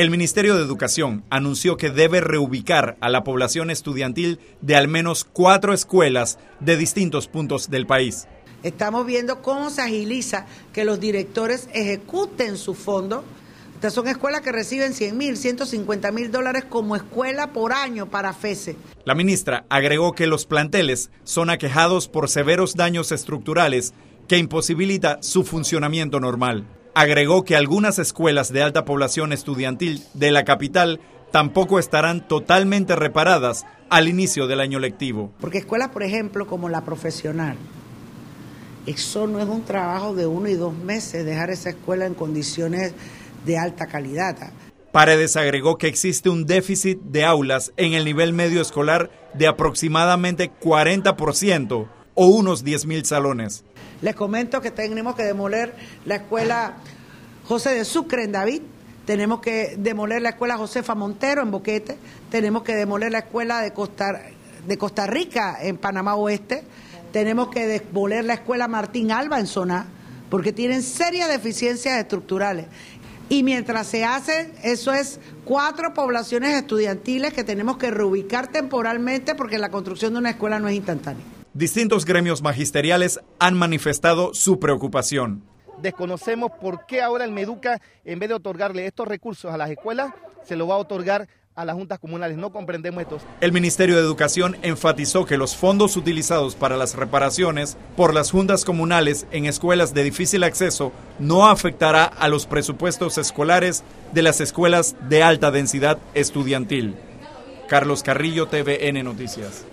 El Ministerio de Educación anunció que debe reubicar a la población estudiantil de al menos cuatro escuelas de distintos puntos del país. Estamos viendo cómo se agiliza que los directores ejecuten su fondo. Estas son escuelas que reciben 100 mil, 150 mil dólares como escuela por año para FESE. La ministra agregó que los planteles son aquejados por severos daños estructurales que imposibilita su funcionamiento normal agregó que algunas escuelas de alta población estudiantil de la capital tampoco estarán totalmente reparadas al inicio del año lectivo. Porque escuelas, por ejemplo, como la profesional, eso no es un trabajo de uno y dos meses, dejar esa escuela en condiciones de alta calidad. Paredes agregó que existe un déficit de aulas en el nivel medio escolar de aproximadamente 40% o unos 10.000 salones. Les comento que tenemos que demoler la escuela José de Sucre en David, tenemos que demoler la escuela Josefa Montero en Boquete, tenemos que demoler la escuela de Costa, de Costa Rica en Panamá Oeste, tenemos que demoler la escuela Martín Alba en Zona, porque tienen serias deficiencias estructurales. Y mientras se hacen, eso es cuatro poblaciones estudiantiles que tenemos que reubicar temporalmente porque la construcción de una escuela no es instantánea distintos gremios magisteriales han manifestado su preocupación. Desconocemos por qué ahora el Meduca, en vez de otorgarle estos recursos a las escuelas, se lo va a otorgar a las juntas comunales. No comprendemos esto. El Ministerio de Educación enfatizó que los fondos utilizados para las reparaciones por las juntas comunales en escuelas de difícil acceso no afectará a los presupuestos escolares de las escuelas de alta densidad estudiantil. Carlos Carrillo, TVN Noticias.